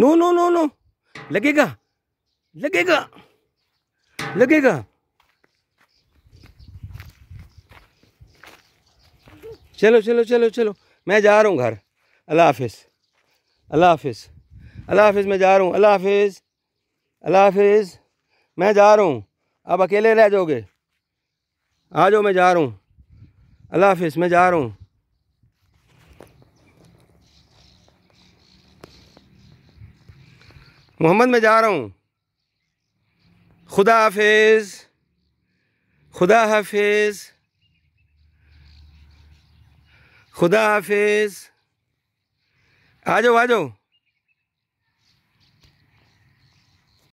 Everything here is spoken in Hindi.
नो नो नो नो लगेगा लगेगा लगेगा चलो चलो चलो चलो मैं जा रहा हूँ घर अल्लाह हाफिज़ अल्लाह हाफिज़ अल्लाह हाफिज़ मैं जा रहा हूँ अल्लाह हाफिज़ अल्लाह हाफिज़ मैं जा रहा हूँ आप अकेले रह जाओगे आ जाओ मैं जा रहा हूँ अल्लाह हाफिज़ मैं जा रहा हूँ मोहम्मद मैं जा रहा हूँ खुदा हाफिज़ खुदा हाफिज़ खुदा हाफिज़ आ जाओ आ जाओ